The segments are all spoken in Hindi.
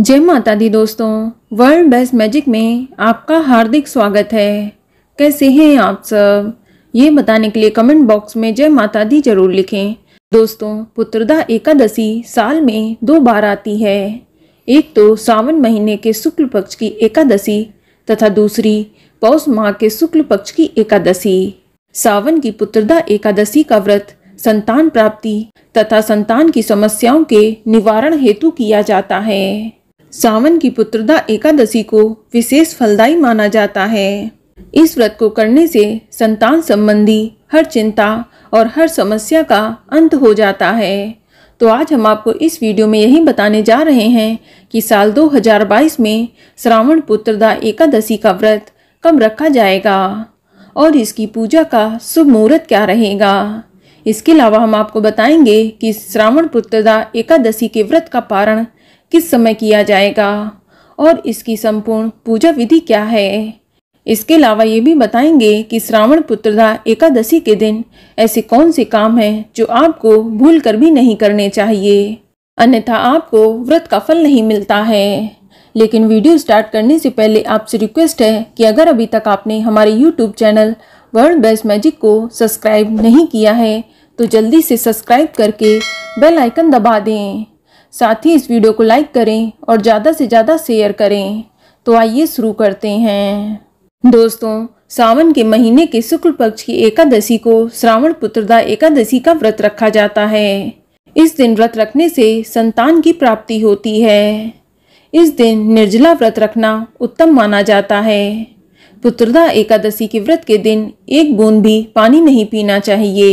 जय माता दी दोस्तों वर्ल्ड बेस्ट मैजिक में आपका हार्दिक स्वागत है कैसे हैं आप सब ये बताने के लिए कमेंट बॉक्स में जय माता दी जरूर लिखें दोस्तों पुत्रदा एकादशी साल में दो बार आती है एक तो सावन महीने के शुक्ल पक्ष की एकादशी तथा दूसरी पौष माह के शुक्ल पक्ष की एकादशी सावन की पुत्रदा एकादशी का व्रत संतान प्राप्ति तथा संतान की समस्याओं के निवारण हेतु किया जाता है सावन की पुत्रदा एकादशी को विशेष फलदायी माना जाता है इस व्रत को करने से संतान संबंधी हर चिंता और हर समस्या का अंत हो जाता है तो आज हम आपको इस वीडियो में यही बताने जा रहे हैं कि साल 2022 में श्रावण पुत्रदा एकादशी का व्रत कब रखा जाएगा और इसकी पूजा का शुभ मुहूर्त क्या रहेगा इसके अलावा हम आपको बताएंगे कि श्रावण पुत्रदा एकादशी के व्रत का पारण किस समय किया जाएगा और इसकी संपूर्ण पूजा विधि क्या है इसके अलावा ये भी बताएंगे कि श्रावण पुत्रधा एकादशी के दिन ऐसे कौन से काम हैं जो आपको भूल कर भी नहीं करने चाहिए अन्यथा आपको व्रत का फल नहीं मिलता है लेकिन वीडियो स्टार्ट करने से पहले आपसे रिक्वेस्ट है कि अगर अभी तक आपने हमारे YouTube channel world best magic को सब्सक्राइब नहीं किया है तो जल्दी से सब्सक्राइब करके बेल आइकन दबा दें साथ ही इस वीडियो को लाइक करें और ज़्यादा से ज़्यादा शेयर करें तो आइए शुरू करते हैं दोस्तों सावन के महीने के शुक्ल पक्ष की एकादशी को श्रावण पुत्रदा एकादशी का व्रत रखा जाता है इस दिन व्रत रखने से संतान की प्राप्ति होती है इस दिन निर्जला व्रत रखना उत्तम माना जाता है पुत्रदा एकादशी के व्रत के दिन एक बूंद भी पानी नहीं पीना चाहिए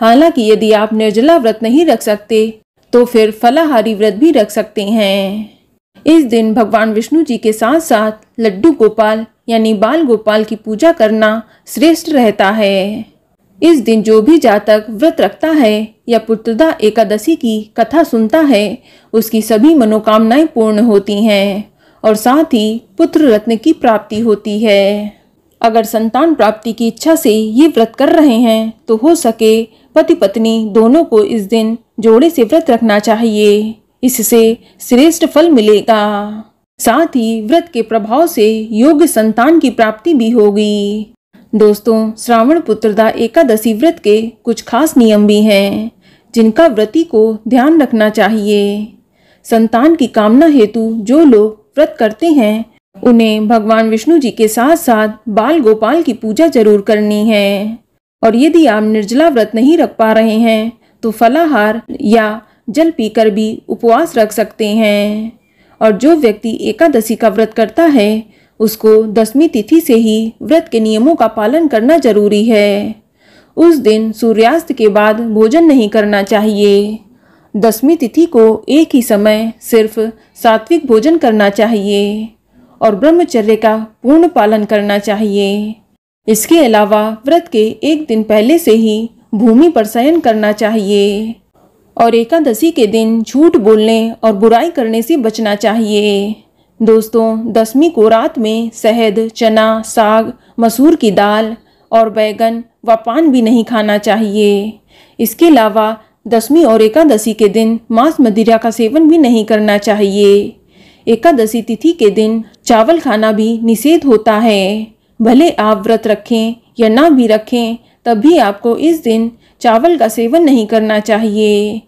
हालांकि यदि आप निर्जला व्रत नहीं रख सकते तो फिर फलाहारी व्रत भी रख सकते हैं इस दिन भगवान विष्णु जी के साथ साथ लड्डू गोपाल यानी बाल गोपाल की पूजा करना श्रेष्ठ रहता है इस दिन जो भी जातक व्रत रखता है या पुत्रदा एकादशी की कथा सुनता है उसकी सभी मनोकामनाएं पूर्ण होती हैं और साथ ही पुत्र रत्न की प्राप्ति होती है अगर संतान प्राप्ति की इच्छा से ये व्रत कर रहे हैं तो हो सके पति पत्नी दोनों को इस दिन जोड़े से व्रत रखना चाहिए इससे श्रेष्ठ फल मिलेगा साथ ही व्रत के प्रभाव से योग्य संतान की प्राप्ति भी होगी दोस्तों श्रावण पुत्रदा एकादशी व्रत के कुछ खास नियम भी हैं जिनका व्रति को ध्यान रखना चाहिए संतान की कामना हेतु जो लोग व्रत करते हैं उन्हें भगवान विष्णु जी के साथ साथ बाल गोपाल की पूजा जरूर करनी है और यदि आप निर्जला व्रत नहीं रख पा रहे हैं तो फलाहार या जल पीकर भी उपवास रख सकते हैं और जो व्यक्ति एकादशी का व्रत करता है उसको दसवीं तिथि से ही व्रत के नियमों का पालन करना जरूरी है उस दिन सूर्यास्त के बाद भोजन नहीं करना चाहिए दसवीं तिथि को एक ही समय सिर्फ सात्विक भोजन करना चाहिए और ब्रह्मचर्य का पूर्ण पालन करना चाहिए इसके अलावा व्रत के एक दिन पहले से ही भूमि पर शयन करना चाहिए और एकादशी के दिन झूठ बोलने और बुराई करने से बचना चाहिए दोस्तों दसवीं को रात में शहद चना साग मसूर की दाल और बैगन व पान भी नहीं खाना चाहिए इसके अलावा दसवीं और एकादशी के दिन मांस मदिरा का सेवन भी नहीं करना चाहिए एकादशी तिथि के दिन चावल खाना भी निषेध होता है भले आप व्रत रखें या ना भी रखें तभी आपको इस दिन चावल का सेवन नहीं करना चाहिए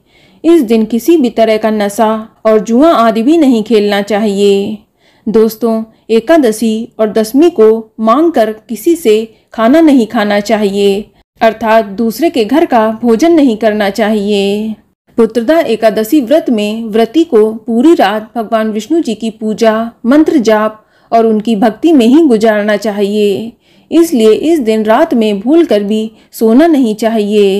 इस दिन किसी भी तरह का नशा और जुआ आदि भी नहीं खेलना चाहिए दोस्तों एकादशी और दसवीं को मांग कर किसी से खाना नहीं खाना चाहिए अर्थात दूसरे के घर का भोजन नहीं करना चाहिए पुत्रदा एकादशी व्रत में व्रती को पूरी रात भगवान विष्णु जी की पूजा मंत्र जाप और उनकी भक्ति में ही गुजारना चाहिए इसलिए इस दिन रात में भूल कर भी सोना नहीं चाहिए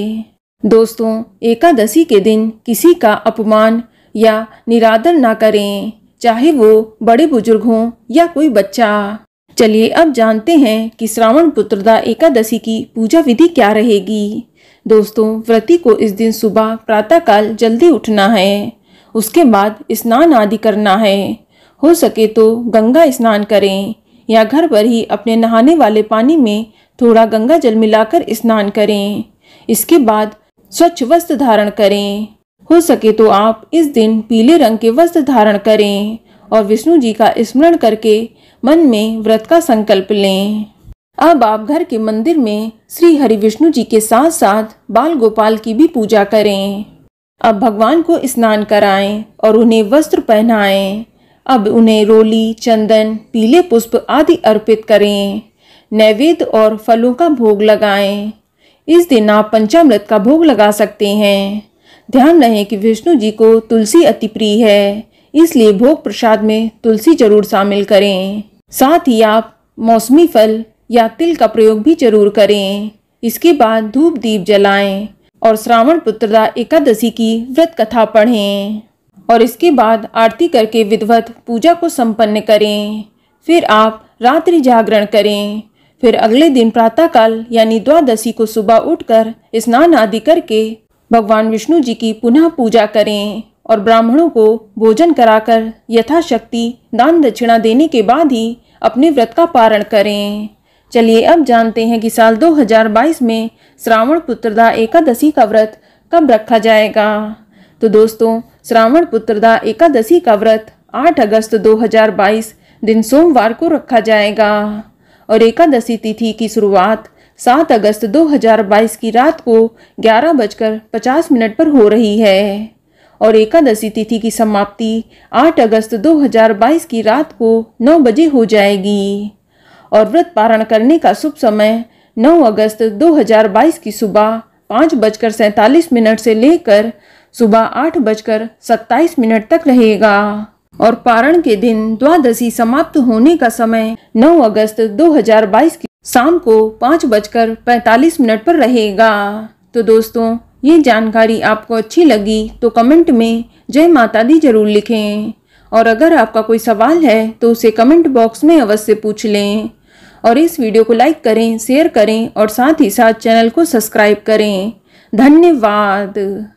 दोस्तों एकादशी के दिन किसी का अपमान या निरादर ना करें चाहे वो बड़े बुजुर्ग हों या कोई बच्चा चलिए अब जानते हैं कि श्रावण पुत्रदा एकादशी की पूजा विधि क्या रहेगी दोस्तों व्रती को इस दिन सुबह प्रातःकाल जल्दी उठना है उसके बाद स्नान आदि करना है हो सके तो गंगा स्नान करें या घर पर ही अपने नहाने वाले पानी में थोड़ा गंगा जल मिलाकर स्नान करें इसके बाद स्वच्छ वस्त्र धारण करें हो सके तो आप इस दिन पीले रंग के वस्त्र धारण करें और विष्णु जी का स्मरण करके मन में व्रत का संकल्प लें अब आप घर के मंदिर में श्री हरि विष्णु जी के साथ साथ बाल गोपाल की भी पूजा करें अब भगवान को स्नान कराएं और उन्हें वस्त्र पहनाएं अब उन्हें रोली चंदन पीले पुष्प आदि अर्पित करें नैवेद्य और फलों का भोग लगाएं इस दिन आप पंचामृत का भोग लगा सकते हैं ध्यान रहे कि विष्णु जी को तुलसी अति प्रिय है इसलिए भोग प्रसाद में तुलसी जरूर शामिल करें साथ ही आप मौसमी फल या तिल का प्रयोग भी जरूर करें इसके बाद धूप दीप जलाएं और श्रावण पुत्रदा एकादशी की व्रत कथा पढ़ें और इसके बाद आरती करके विधवत पूजा को संपन्न करें फिर आप रात्रि जागरण करें फिर अगले दिन प्रातःकाल यानी द्वादशी को सुबह उठकर स्नान आदि करके भगवान विष्णु जी की पुनः पूजा करें और ब्राह्मणों को भोजन कराकर यथाशक्ति दान दक्षिणा देने के बाद ही अपने व्रत का पारण करें चलिए अब जानते हैं कि साल 2022 में श्रावण पुत्रदा एकादशी का व्रत कब रखा जाएगा तो दोस्तों श्रावण पुत्रदा एकादशी का व्रत 8 अगस्त 2022 दिन सोमवार को रखा जाएगा और एकादशी तिथि की शुरुआत 7 अगस्त 2022 की रात को ग्यारह बजकर पचास मिनट पर हो रही है और एकादशी तिथि की समाप्ति 8 अगस्त 2022 की रात को 9 बजे हो जाएगी और व्रत पारण करने का शुभ समय 9 अगस्त 2022 की सुबह पाँच बजकर सैंतालीस मिनट से लेकर सुबह आठ बजकर सत्ताईस मिनट तक रहेगा और पारण के दिन द्वादशी समाप्त होने का समय 9 अगस्त 2022 की शाम को पाँच बजकर पैंतालीस मिनट पर रहेगा तो दोस्तों ये जानकारी आपको अच्छी लगी तो कमेंट में जय माता दी जरूर लिखें और अगर आपका कोई सवाल है तो उसे कमेंट बॉक्स में अवश्य पूछ लें और इस वीडियो को लाइक करें शेयर करें और साथ ही साथ चैनल को सब्सक्राइब करें धन्यवाद